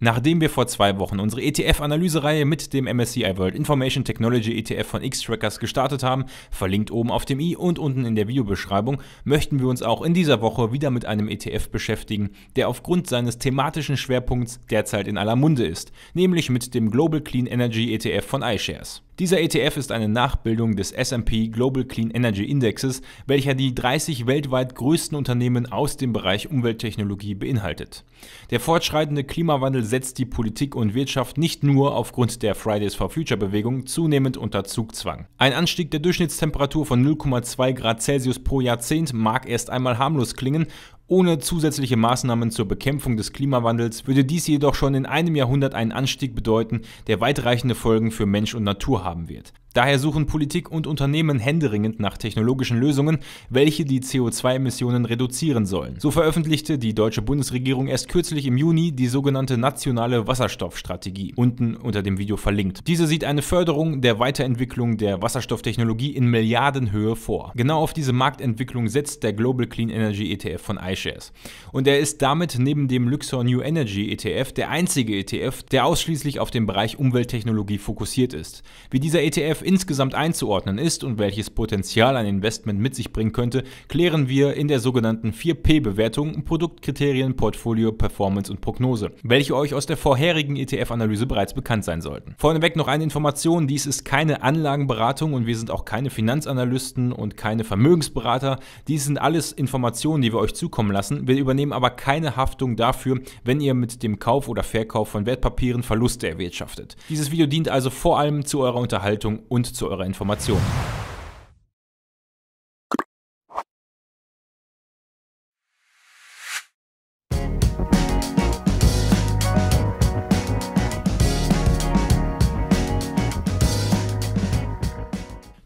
Nachdem wir vor zwei Wochen unsere ETF-Analysereihe mit dem MSCI World Information Technology ETF von X-Trackers gestartet haben, verlinkt oben auf dem i und unten in der Videobeschreibung, möchten wir uns auch in dieser Woche wieder mit einem ETF beschäftigen, der aufgrund seines thematischen Schwerpunkts derzeit in aller Munde ist, nämlich mit dem Global Clean Energy ETF von iShares. Dieser ETF ist eine Nachbildung des SP Global Clean Energy Indexes, welcher die 30 weltweit größten Unternehmen aus dem Bereich Umwelttechnologie beinhaltet. Der fortschreitende Klimawandel setzt die Politik und Wirtschaft nicht nur aufgrund der Fridays for Future Bewegung zunehmend unter Zugzwang. Ein Anstieg der Durchschnittstemperatur von 0,2 Grad Celsius pro Jahrzehnt mag erst einmal harmlos klingen ohne zusätzliche Maßnahmen zur Bekämpfung des Klimawandels würde dies jedoch schon in einem Jahrhundert einen Anstieg bedeuten, der weitreichende Folgen für Mensch und Natur haben wird Daher suchen Politik und Unternehmen händeringend nach technologischen Lösungen, welche die CO2-Emissionen reduzieren sollen. So veröffentlichte die deutsche Bundesregierung erst kürzlich im Juni die sogenannte nationale Wasserstoffstrategie, unten unter dem Video verlinkt. Diese sieht eine Förderung der Weiterentwicklung der Wasserstofftechnologie in Milliardenhöhe vor. Genau auf diese Marktentwicklung setzt der Global Clean Energy ETF von iShares. Und er ist damit neben dem Luxor New Energy ETF der einzige ETF, der ausschließlich auf den Bereich Umwelttechnologie fokussiert ist. Wie dieser ETF insgesamt einzuordnen ist und welches Potenzial ein Investment mit sich bringen könnte, klären wir in der sogenannten 4P-Bewertung Produktkriterien, Portfolio, Performance und Prognose, welche euch aus der vorherigen ETF-Analyse bereits bekannt sein sollten. Vorneweg noch eine Information, dies ist keine Anlagenberatung und wir sind auch keine Finanzanalysten und keine Vermögensberater. Dies sind alles Informationen, die wir euch zukommen lassen. Wir übernehmen aber keine Haftung dafür, wenn ihr mit dem Kauf oder Verkauf von Wertpapieren Verluste erwirtschaftet. Dieses Video dient also vor allem zu eurer Unterhaltung und zu eurer Information.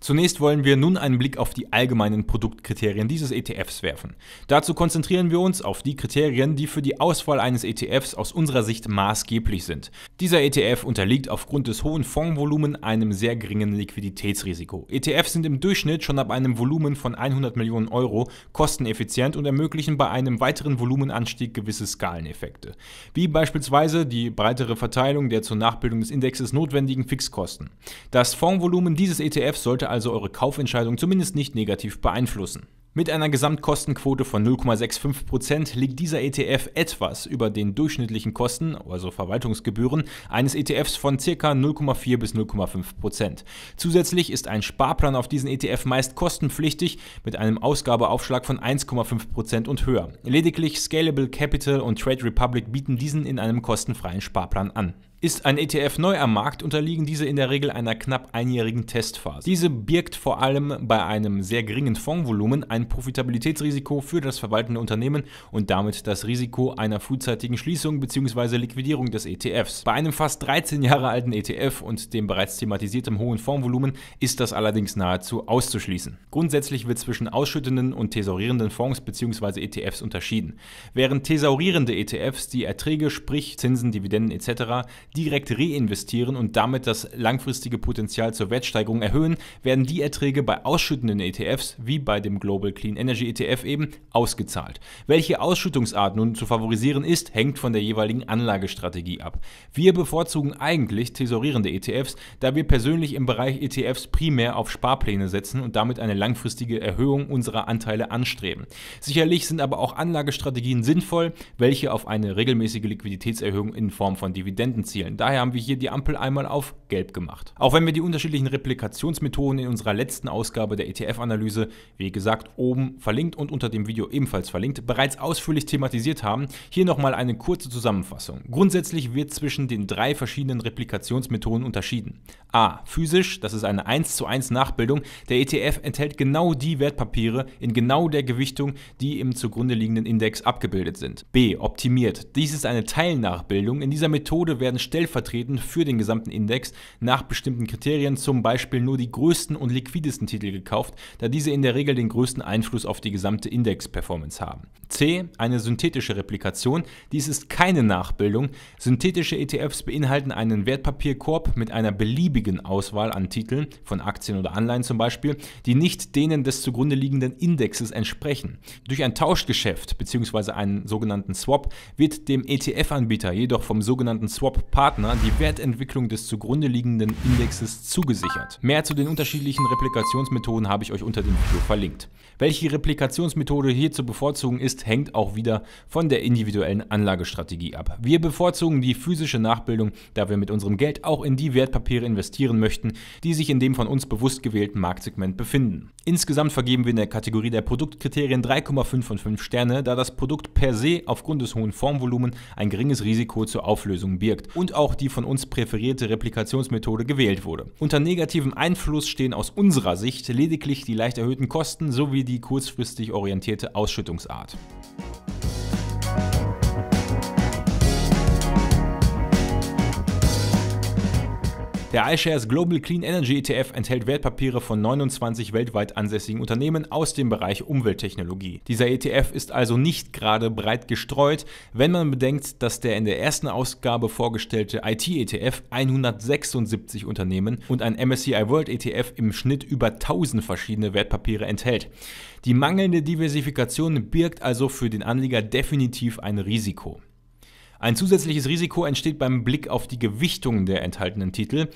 Zunächst wollen wir nun einen Blick auf die allgemeinen Produktkriterien dieses ETFs werfen. Dazu konzentrieren wir uns auf die Kriterien, die für die Auswahl eines ETFs aus unserer Sicht maßgeblich sind. Dieser ETF unterliegt aufgrund des hohen Fondsvolumen einem sehr geringen Liquiditätsrisiko. ETFs sind im Durchschnitt schon ab einem Volumen von 100 Millionen Euro kosteneffizient und ermöglichen bei einem weiteren Volumenanstieg gewisse Skaleneffekte, wie beispielsweise die breitere Verteilung der zur Nachbildung des Indexes notwendigen Fixkosten. Das Fondsvolumen dieses ETFs sollte also also eure Kaufentscheidung zumindest nicht negativ beeinflussen. Mit einer Gesamtkostenquote von 0,65% liegt dieser ETF etwas über den durchschnittlichen Kosten, also Verwaltungsgebühren, eines ETFs von ca. 0,4 bis 0,5%. Zusätzlich ist ein Sparplan auf diesen ETF meist kostenpflichtig mit einem Ausgabeaufschlag von 1,5% und höher. Lediglich Scalable Capital und Trade Republic bieten diesen in einem kostenfreien Sparplan an. Ist ein ETF neu am Markt, unterliegen diese in der Regel einer knapp einjährigen Testphase. Diese birgt vor allem bei einem sehr geringen Fondsvolumen ein Profitabilitätsrisiko für das verwaltende Unternehmen und damit das Risiko einer frühzeitigen Schließung bzw. Liquidierung des ETFs. Bei einem fast 13 Jahre alten ETF und dem bereits thematisierten hohen Fondsvolumen ist das allerdings nahezu auszuschließen. Grundsätzlich wird zwischen ausschüttenden und thesaurierenden Fonds bzw. ETFs unterschieden. Während thesaurierende ETFs die Erträge, sprich Zinsen, Dividenden etc., direkt reinvestieren und damit das langfristige Potenzial zur Wertsteigerung erhöhen, werden die Erträge bei ausschüttenden ETFs, wie bei dem Global Clean Energy ETF eben, ausgezahlt. Welche Ausschüttungsart nun zu favorisieren ist, hängt von der jeweiligen Anlagestrategie ab. Wir bevorzugen eigentlich tesorierende ETFs, da wir persönlich im Bereich ETFs primär auf Sparpläne setzen und damit eine langfristige Erhöhung unserer Anteile anstreben. Sicherlich sind aber auch Anlagestrategien sinnvoll, welche auf eine regelmäßige Liquiditätserhöhung in Form von Dividenden zielen erzielen. Daher haben wir hier die Ampel einmal auf gelb gemacht. Auch wenn wir die unterschiedlichen Replikationsmethoden in unserer letzten Ausgabe der ETF-Analyse, wie gesagt oben verlinkt und unter dem Video ebenfalls verlinkt, bereits ausführlich thematisiert haben, hier nochmal eine kurze Zusammenfassung. Grundsätzlich wird zwischen den drei verschiedenen Replikationsmethoden unterschieden. A. Physisch, das ist eine 1 zu 1 Nachbildung. Der ETF enthält genau die Wertpapiere in genau der Gewichtung, die im zugrunde liegenden Index abgebildet sind. B. Optimiert. Dies ist eine Teilnachbildung. In dieser Methode werden stellvertretend für den gesamten Index nach bestimmten Kriterien, zum Beispiel nur die größten und liquidesten Titel gekauft, da diese in der Regel den größten Einfluss auf die gesamte Index-Performance haben. C. Eine synthetische Replikation. Dies ist keine Nachbildung. Synthetische ETFs beinhalten einen Wertpapierkorb mit einer beliebigen Auswahl an Titeln, von Aktien oder Anleihen zum Beispiel, die nicht denen des zugrunde liegenden Indexes entsprechen. Durch ein Tauschgeschäft bzw. einen sogenannten Swap wird dem ETF-Anbieter jedoch vom sogenannten Swap partner Partner die Wertentwicklung des zugrunde liegenden Indexes zugesichert. Mehr zu den unterschiedlichen Replikationsmethoden habe ich euch unter dem Video verlinkt. Welche Replikationsmethode hier zu bevorzugen ist, hängt auch wieder von der individuellen Anlagestrategie ab. Wir bevorzugen die physische Nachbildung, da wir mit unserem Geld auch in die Wertpapiere investieren möchten, die sich in dem von uns bewusst gewählten Marktsegment befinden. Insgesamt vergeben wir in der Kategorie der Produktkriterien 3,5 von 5 Sterne, da das Produkt per se aufgrund des hohen Formvolumen ein geringes Risiko zur Auflösung birgt und und auch die von uns präferierte Replikationsmethode gewählt wurde. Unter negativem Einfluss stehen aus unserer Sicht lediglich die leicht erhöhten Kosten sowie die kurzfristig orientierte Ausschüttungsart. Der iShares Global Clean Energy ETF enthält Wertpapiere von 29 weltweit ansässigen Unternehmen aus dem Bereich Umwelttechnologie. Dieser ETF ist also nicht gerade breit gestreut, wenn man bedenkt, dass der in der ersten Ausgabe vorgestellte IT-ETF 176 Unternehmen und ein MSCI World ETF im Schnitt über 1000 verschiedene Wertpapiere enthält. Die mangelnde Diversifikation birgt also für den Anleger definitiv ein Risiko. Ein zusätzliches Risiko entsteht beim Blick auf die Gewichtung der enthaltenen Titel.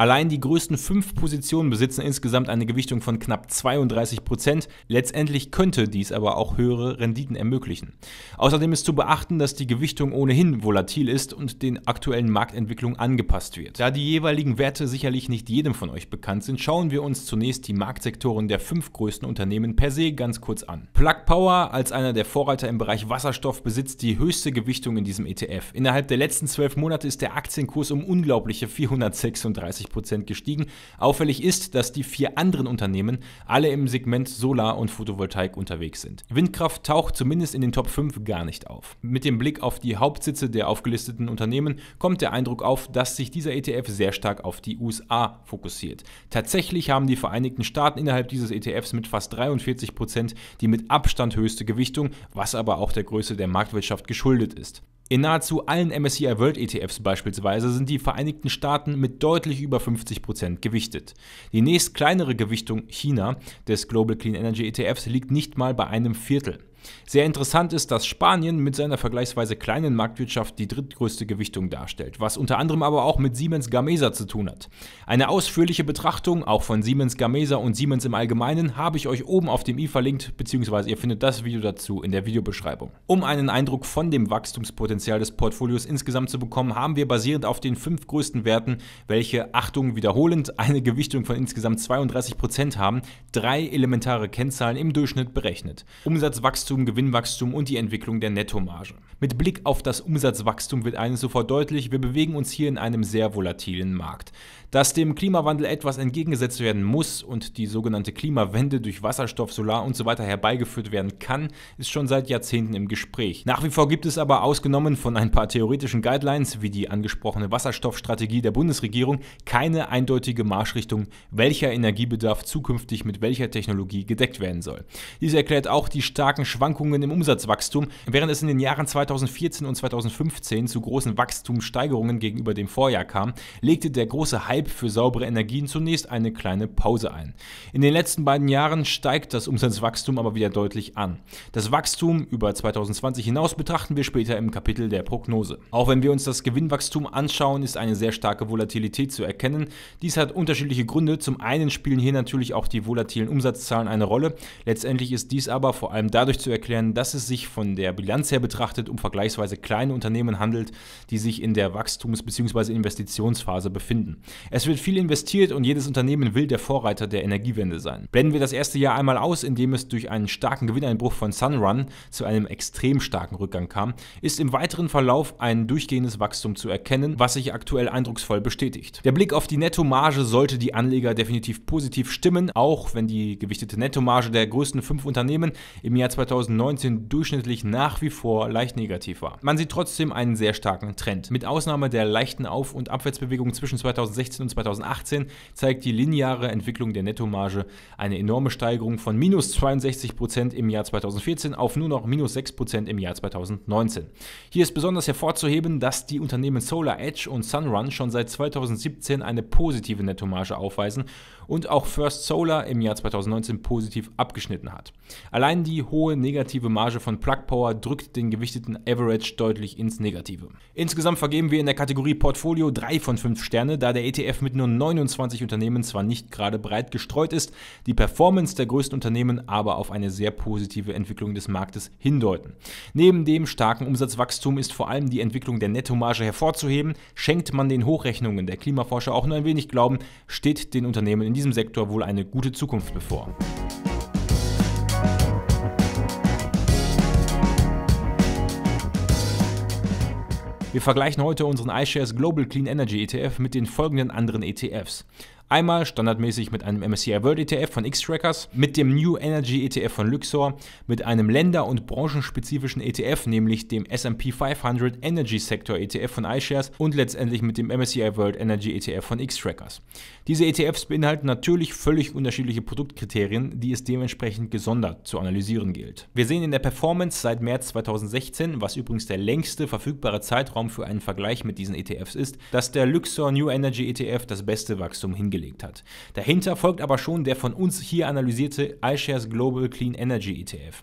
Allein die größten fünf Positionen besitzen insgesamt eine Gewichtung von knapp 32 Prozent. Letztendlich könnte dies aber auch höhere Renditen ermöglichen. Außerdem ist zu beachten, dass die Gewichtung ohnehin volatil ist und den aktuellen Marktentwicklungen angepasst wird. Da die jeweiligen Werte sicherlich nicht jedem von euch bekannt sind, schauen wir uns zunächst die Marktsektoren der fünf größten Unternehmen per se ganz kurz an. Plug Power als einer der Vorreiter im Bereich Wasserstoff besitzt die höchste Gewichtung in diesem ETF. Innerhalb der letzten zwölf Monate ist der Aktienkurs um unglaubliche 436 Prozent gestiegen. Auffällig ist, dass die vier anderen Unternehmen alle im Segment Solar und Photovoltaik unterwegs sind. Windkraft taucht zumindest in den Top 5 gar nicht auf. Mit dem Blick auf die Hauptsitze der aufgelisteten Unternehmen kommt der Eindruck auf, dass sich dieser ETF sehr stark auf die USA fokussiert. Tatsächlich haben die Vereinigten Staaten innerhalb dieses ETFs mit fast 43 Prozent die mit Abstand höchste Gewichtung, was aber auch der Größe der Marktwirtschaft geschuldet ist. In nahezu allen MSCI World ETFs beispielsweise sind die Vereinigten Staaten mit deutlich über 50% Prozent gewichtet. Die nächst kleinere Gewichtung China des Global Clean Energy ETFs liegt nicht mal bei einem Viertel. Sehr interessant ist, dass Spanien mit seiner vergleichsweise kleinen Marktwirtschaft die drittgrößte Gewichtung darstellt, was unter anderem aber auch mit Siemens Gamesa zu tun hat. Eine ausführliche Betrachtung, auch von Siemens Gamesa und Siemens im Allgemeinen, habe ich euch oben auf dem i verlinkt, beziehungsweise ihr findet das Video dazu in der Videobeschreibung. Um einen Eindruck von dem Wachstumspotenzial des Portfolios insgesamt zu bekommen, haben wir basierend auf den fünf größten Werten, welche, Achtung, wiederholend eine Gewichtung von insgesamt 32% haben, drei elementare Kennzahlen im Durchschnitt berechnet. Umsatzwachstum Umsatzwachstum, Gewinnwachstum und die Entwicklung der Nettomarge. Mit Blick auf das Umsatzwachstum wird eines sofort deutlich, wir bewegen uns hier in einem sehr volatilen Markt. Dass dem Klimawandel etwas entgegengesetzt werden muss und die sogenannte Klimawende durch Wasserstoff, Solar usw. so herbeigeführt werden kann, ist schon seit Jahrzehnten im Gespräch. Nach wie vor gibt es aber ausgenommen von ein paar theoretischen Guidelines, wie die angesprochene Wasserstoffstrategie der Bundesregierung, keine eindeutige Marschrichtung, welcher Energiebedarf zukünftig mit welcher Technologie gedeckt werden soll. Dies erklärt auch die starken Schwankungen Schwankungen im Umsatzwachstum, während es in den Jahren 2014 und 2015 zu großen Wachstumssteigerungen gegenüber dem Vorjahr kam, legte der große Hype für saubere Energien zunächst eine kleine Pause ein. In den letzten beiden Jahren steigt das Umsatzwachstum aber wieder deutlich an. Das Wachstum über 2020 hinaus betrachten wir später im Kapitel der Prognose. Auch wenn wir uns das Gewinnwachstum anschauen, ist eine sehr starke Volatilität zu erkennen. Dies hat unterschiedliche Gründe. Zum einen spielen hier natürlich auch die volatilen Umsatzzahlen eine Rolle. Letztendlich ist dies aber vor allem dadurch zu erklären, dass es sich von der Bilanz her betrachtet um vergleichsweise kleine Unternehmen handelt, die sich in der Wachstums- bzw. Investitionsphase befinden. Es wird viel investiert und jedes Unternehmen will der Vorreiter der Energiewende sein. Blenden wir das erste Jahr einmal aus, in dem es durch einen starken Gewinneinbruch von Sunrun zu einem extrem starken Rückgang kam, ist im weiteren Verlauf ein durchgehendes Wachstum zu erkennen, was sich aktuell eindrucksvoll bestätigt. Der Blick auf die Nettomarge sollte die Anleger definitiv positiv stimmen, auch wenn die gewichtete Nettomarge der größten fünf Unternehmen im Jahr 2020 2019 durchschnittlich nach wie vor leicht negativ war. Man sieht trotzdem einen sehr starken Trend. Mit Ausnahme der leichten Auf- und Abwärtsbewegung zwischen 2016 und 2018 zeigt die lineare Entwicklung der Nettomarge eine enorme Steigerung von minus 62 Prozent im Jahr 2014 auf nur noch minus 6 Prozent im Jahr 2019. Hier ist besonders hervorzuheben, dass die Unternehmen Solar Edge und Sunrun schon seit 2017 eine positive Nettomarge aufweisen und auch First Solar im Jahr 2019 positiv abgeschnitten hat. Allein die hohe negative Marge von Plug Power drückt den gewichteten Average deutlich ins Negative. Insgesamt vergeben wir in der Kategorie Portfolio 3 von 5 Sterne, da der ETF mit nur 29 Unternehmen zwar nicht gerade breit gestreut ist, die Performance der größten Unternehmen aber auf eine sehr positive Entwicklung des Marktes hindeuten. Neben dem starken Umsatzwachstum ist vor allem die Entwicklung der Nettomarge hervorzuheben. Schenkt man den Hochrechnungen der Klimaforscher auch nur ein wenig Glauben, steht den Unternehmen in die diesem Sektor wohl eine gute Zukunft bevor. Wir vergleichen heute unseren iShares Global Clean Energy ETF mit den folgenden anderen ETFs. Einmal standardmäßig mit einem MSCI World ETF von X-Trackers, mit dem New Energy ETF von Luxor, mit einem länder- und branchenspezifischen ETF, nämlich dem S&P 500 Energy Sector ETF von iShares und letztendlich mit dem MSCI World Energy ETF von X-Trackers. Diese ETFs beinhalten natürlich völlig unterschiedliche Produktkriterien, die es dementsprechend gesondert zu analysieren gilt. Wir sehen in der Performance seit März 2016, was übrigens der längste verfügbare Zeitraum für einen Vergleich mit diesen ETFs ist, dass der Luxor New Energy ETF das beste Wachstum hingelegt vorgelegt hat. Dahinter folgt aber schon der von uns hier analysierte iShares Global Clean Energy ETF.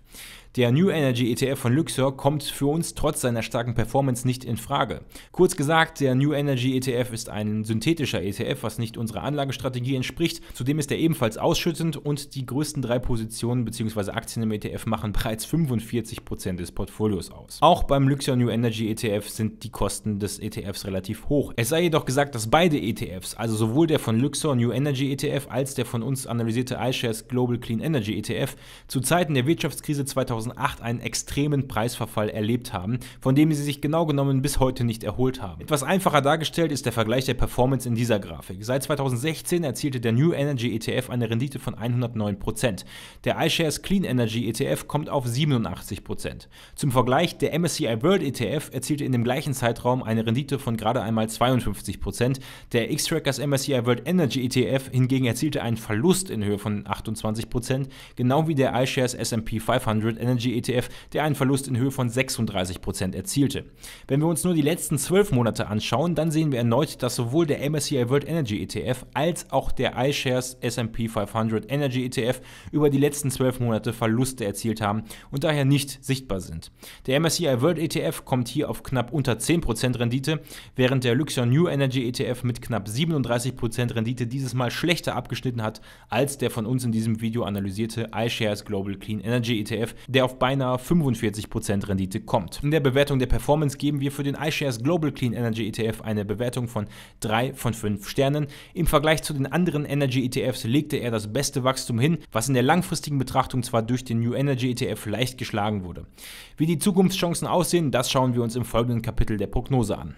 Der New Energy ETF von Luxor kommt für uns trotz seiner starken Performance nicht in Frage. Kurz gesagt, der New Energy ETF ist ein synthetischer ETF, was nicht unserer Anlagestrategie entspricht. Zudem ist er ebenfalls ausschüttend und die größten drei Positionen bzw. Aktien im ETF machen bereits 45% Prozent des Portfolios aus. Auch beim Luxor New Energy ETF sind die Kosten des ETFs relativ hoch. Es sei jedoch gesagt, dass beide ETFs, also sowohl der von Luxor New Energy ETF als der von uns analysierte iShares Global Clean Energy ETF, zu Zeiten der Wirtschaftskrise 2008 2008 einen extremen Preisverfall erlebt haben, von dem sie sich genau genommen bis heute nicht erholt haben. Etwas einfacher dargestellt ist der Vergleich der Performance in dieser Grafik. Seit 2016 erzielte der New Energy ETF eine Rendite von 109%. Der iShares Clean Energy ETF kommt auf 87%. Zum Vergleich, der MSCI World ETF erzielte in dem gleichen Zeitraum eine Rendite von gerade einmal 52%. Der X-Trackers MSCI World Energy ETF hingegen erzielte einen Verlust in Höhe von 28%, genau wie der iShares S&P 500 Energy ETF, der einen Verlust in Höhe von 36% erzielte. Wenn wir uns nur die letzten 12 Monate anschauen, dann sehen wir erneut, dass sowohl der MSCI World Energy ETF als auch der iShares S&P 500 Energy ETF über die letzten 12 Monate Verluste erzielt haben und daher nicht sichtbar sind. Der MSCI World ETF kommt hier auf knapp unter 10% Rendite, während der Luxor New Energy ETF mit knapp 37% Rendite dieses Mal schlechter abgeschnitten hat als der von uns in diesem Video analysierte iShares Global Clean Energy ETF, der auf beinahe 45% Rendite kommt. In der Bewertung der Performance geben wir für den iShares Global Clean Energy ETF eine Bewertung von 3 von 5 Sternen. Im Vergleich zu den anderen Energy ETFs legte er das beste Wachstum hin, was in der langfristigen Betrachtung zwar durch den New Energy ETF leicht geschlagen wurde. Wie die Zukunftschancen aussehen, das schauen wir uns im folgenden Kapitel der Prognose an.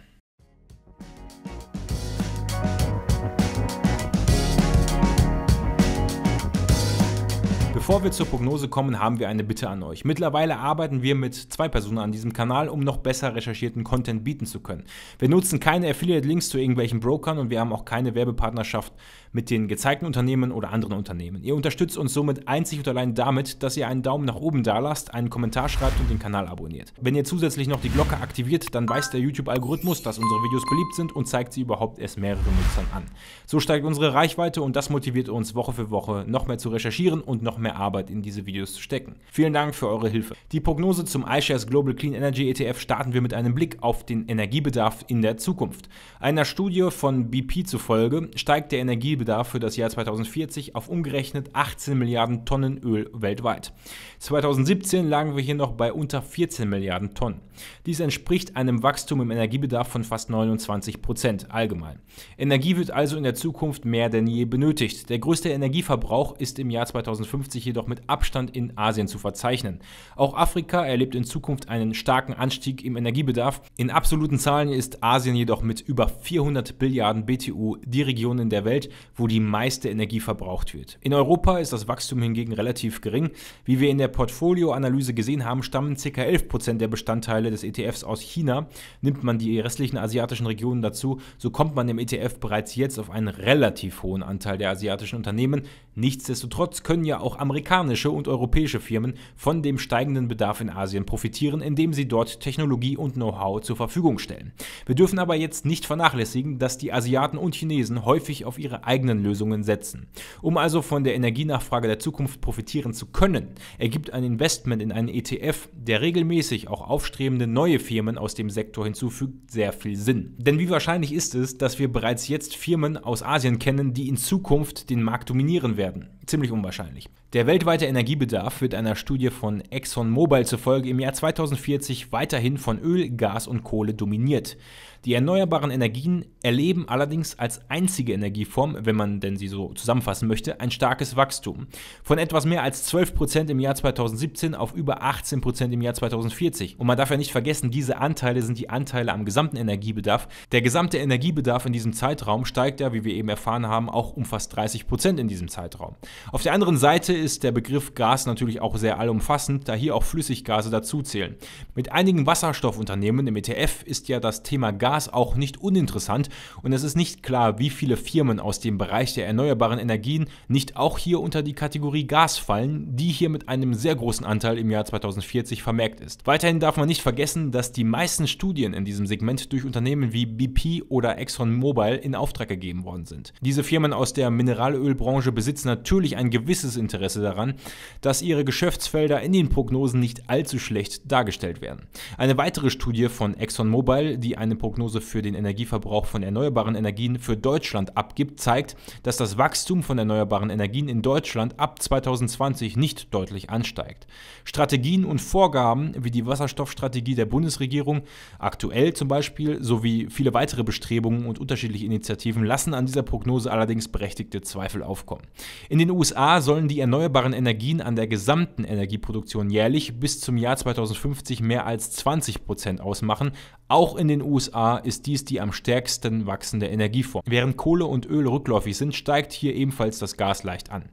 Bevor wir zur Prognose kommen, haben wir eine Bitte an euch. Mittlerweile arbeiten wir mit zwei Personen an diesem Kanal, um noch besser recherchierten Content bieten zu können. Wir nutzen keine Affiliate-Links zu irgendwelchen Brokern und wir haben auch keine Werbepartnerschaft mit den gezeigten Unternehmen oder anderen Unternehmen. Ihr unterstützt uns somit einzig und allein damit, dass ihr einen Daumen nach oben da lasst, einen Kommentar schreibt und den Kanal abonniert. Wenn ihr zusätzlich noch die Glocke aktiviert, dann weiß der YouTube-Algorithmus, dass unsere Videos beliebt sind und zeigt sie überhaupt erst mehreren Nutzern an. So steigt unsere Reichweite und das motiviert uns Woche für Woche noch mehr zu recherchieren und noch mehr Arbeit in diese Videos zu stecken. Vielen Dank für eure Hilfe. Die Prognose zum iShares Global Clean Energy ETF starten wir mit einem Blick auf den Energiebedarf in der Zukunft. Einer Studie von BP zufolge steigt der Energiebedarf für das Jahr 2040 auf umgerechnet 18 Milliarden Tonnen Öl weltweit. 2017 lagen wir hier noch bei unter 14 Milliarden Tonnen. Dies entspricht einem Wachstum im Energiebedarf von fast 29 Prozent allgemein. Energie wird also in der Zukunft mehr denn je benötigt. Der größte Energieverbrauch ist im Jahr 2050 jedoch mit Abstand in Asien zu verzeichnen. Auch Afrika erlebt in Zukunft einen starken Anstieg im Energiebedarf. In absoluten Zahlen ist Asien jedoch mit über 400 Billiarden BTU die Region in der Welt, wo die meiste Energie verbraucht wird. In Europa ist das Wachstum hingegen relativ gering. Wie wir in der Portfolioanalyse gesehen haben, stammen ca. 11% der Bestandteile des ETFs aus China. Nimmt man die restlichen asiatischen Regionen dazu, so kommt man im ETF bereits jetzt auf einen relativ hohen Anteil der asiatischen Unternehmen. Nichtsdestotrotz können ja auch Amerikaner amerikanische und europäische Firmen von dem steigenden Bedarf in Asien profitieren, indem sie dort Technologie und Know-how zur Verfügung stellen. Wir dürfen aber jetzt nicht vernachlässigen, dass die Asiaten und Chinesen häufig auf ihre eigenen Lösungen setzen. Um also von der Energienachfrage der Zukunft profitieren zu können, ergibt ein Investment in einen ETF, der regelmäßig auch aufstrebende neue Firmen aus dem Sektor hinzufügt, sehr viel Sinn. Denn wie wahrscheinlich ist es, dass wir bereits jetzt Firmen aus Asien kennen, die in Zukunft den Markt dominieren werden? Ziemlich unwahrscheinlich. Der der weltweite Energiebedarf wird einer Studie von ExxonMobil zufolge im Jahr 2040 weiterhin von Öl, Gas und Kohle dominiert. Die erneuerbaren Energien erleben allerdings als einzige Energieform, wenn man denn sie so zusammenfassen möchte, ein starkes Wachstum. Von etwas mehr als 12% im Jahr 2017 auf über 18% im Jahr 2040. Und man darf ja nicht vergessen, diese Anteile sind die Anteile am gesamten Energiebedarf. Der gesamte Energiebedarf in diesem Zeitraum steigt ja, wie wir eben erfahren haben, auch um fast 30% in diesem Zeitraum. Auf der anderen Seite ist der Begriff Gas natürlich auch sehr allumfassend, da hier auch Flüssiggase dazuzählen. Mit einigen Wasserstoffunternehmen im ETF ist ja das Thema Gas Gas auch nicht uninteressant und es ist nicht klar, wie viele Firmen aus dem Bereich der erneuerbaren Energien nicht auch hier unter die Kategorie Gas fallen, die hier mit einem sehr großen Anteil im Jahr 2040 vermerkt ist. Weiterhin darf man nicht vergessen, dass die meisten Studien in diesem Segment durch Unternehmen wie BP oder ExxonMobil in Auftrag gegeben worden sind. Diese Firmen aus der Mineralölbranche besitzen natürlich ein gewisses Interesse daran, dass ihre Geschäftsfelder in den Prognosen nicht allzu schlecht dargestellt werden. Eine weitere Studie von ExxonMobil, die eine Prognose Prognose für den Energieverbrauch von erneuerbaren Energien für Deutschland abgibt, zeigt, dass das Wachstum von erneuerbaren Energien in Deutschland ab 2020 nicht deutlich ansteigt. Strategien und Vorgaben wie die Wasserstoffstrategie der Bundesregierung, aktuell zum Beispiel, sowie viele weitere Bestrebungen und unterschiedliche Initiativen lassen an dieser Prognose allerdings berechtigte Zweifel aufkommen. In den USA sollen die erneuerbaren Energien an der gesamten Energieproduktion jährlich bis zum Jahr 2050 mehr als 20 Prozent ausmachen. Auch in den USA Jahr ist dies die am stärksten wachsende Energieform. Während Kohle und Öl rückläufig sind, steigt hier ebenfalls das Gas leicht an.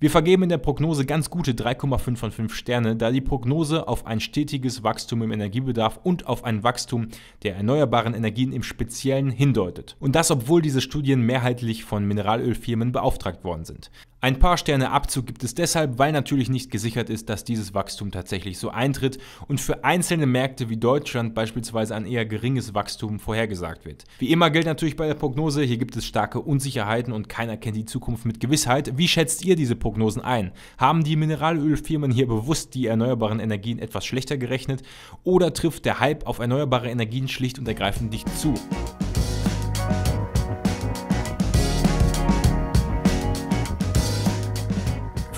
Wir vergeben in der Prognose ganz gute 3,5 von 5 Sterne, da die Prognose auf ein stetiges Wachstum im Energiebedarf und auf ein Wachstum der erneuerbaren Energien im Speziellen hindeutet. Und das, obwohl diese Studien mehrheitlich von Mineralölfirmen beauftragt worden sind. Ein paar Sterne Abzug gibt es deshalb, weil natürlich nicht gesichert ist, dass dieses Wachstum tatsächlich so eintritt und für einzelne Märkte wie Deutschland beispielsweise ein eher geringes Wachstum vorhergesagt wird. Wie immer gilt natürlich bei der Prognose, hier gibt es starke Unsicherheiten und keiner kennt die Zukunft mit Gewissheit. Wie schätzt ihr diese Prognosen ein? Haben die Mineralölfirmen hier bewusst die erneuerbaren Energien etwas schlechter gerechnet oder trifft der Hype auf erneuerbare Energien schlicht und ergreifend nicht zu?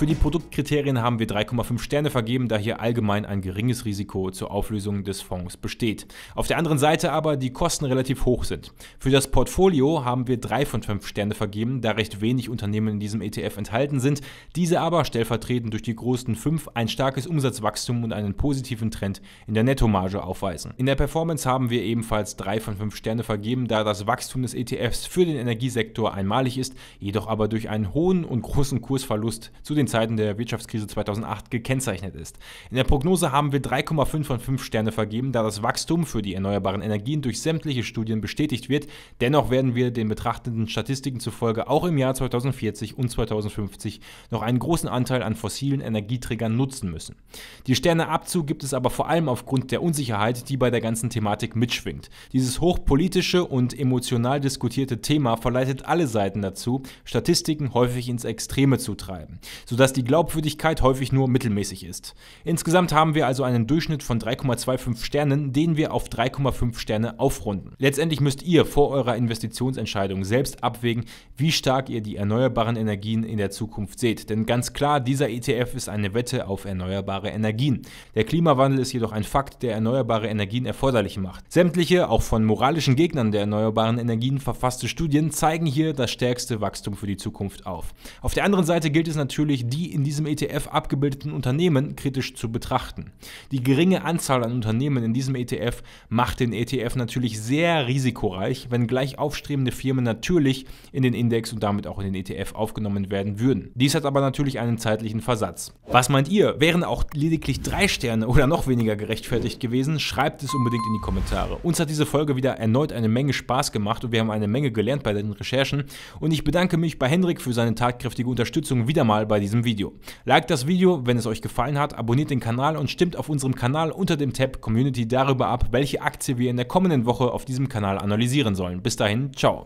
Für die Produktkriterien haben wir 3,5 Sterne vergeben, da hier allgemein ein geringes Risiko zur Auflösung des Fonds besteht. Auf der anderen Seite aber die Kosten relativ hoch sind. Für das Portfolio haben wir 3 von 5 Sterne vergeben, da recht wenig Unternehmen in diesem ETF enthalten sind, diese aber stellvertretend durch die großen 5 ein starkes Umsatzwachstum und einen positiven Trend in der Nettomarge aufweisen. In der Performance haben wir ebenfalls 3 von 5 Sterne vergeben, da das Wachstum des ETFs für den Energiesektor einmalig ist, jedoch aber durch einen hohen und großen Kursverlust zu den Zeiten der Wirtschaftskrise 2008 gekennzeichnet ist. In der Prognose haben wir 3,5 von 5 Sterne vergeben, da das Wachstum für die erneuerbaren Energien durch sämtliche Studien bestätigt wird. Dennoch werden wir den betrachtenden Statistiken zufolge auch im Jahr 2040 und 2050 noch einen großen Anteil an fossilen Energieträgern nutzen müssen. Die Sterneabzug gibt es aber vor allem aufgrund der Unsicherheit, die bei der ganzen Thematik mitschwingt. Dieses hochpolitische und emotional diskutierte Thema verleitet alle Seiten dazu, Statistiken häufig ins Extreme zu treiben, sodass sodass die Glaubwürdigkeit häufig nur mittelmäßig ist. Insgesamt haben wir also einen Durchschnitt von 3,25 Sternen, den wir auf 3,5 Sterne aufrunden. Letztendlich müsst ihr vor eurer Investitionsentscheidung selbst abwägen, wie stark ihr die erneuerbaren Energien in der Zukunft seht. Denn ganz klar, dieser ETF ist eine Wette auf erneuerbare Energien. Der Klimawandel ist jedoch ein Fakt, der erneuerbare Energien erforderlich macht. Sämtliche, auch von moralischen Gegnern der erneuerbaren Energien verfasste Studien zeigen hier das stärkste Wachstum für die Zukunft auf. Auf der anderen Seite gilt es natürlich, die in diesem ETF abgebildeten Unternehmen kritisch zu betrachten. Die geringe Anzahl an Unternehmen in diesem ETF macht den ETF natürlich sehr risikoreich, wenn gleich aufstrebende Firmen natürlich in den Index und damit auch in den ETF aufgenommen werden würden. Dies hat aber natürlich einen zeitlichen Versatz. Was meint ihr? Wären auch lediglich drei Sterne oder noch weniger gerechtfertigt gewesen? Schreibt es unbedingt in die Kommentare. Uns hat diese Folge wieder erneut eine Menge Spaß gemacht und wir haben eine Menge gelernt bei den Recherchen und ich bedanke mich bei Hendrik für seine tatkräftige Unterstützung wieder mal bei dieser diesem Video. Like das Video, wenn es euch gefallen hat, abonniert den Kanal und stimmt auf unserem Kanal unter dem Tab Community darüber ab, welche Aktie wir in der kommenden Woche auf diesem Kanal analysieren sollen. Bis dahin, ciao.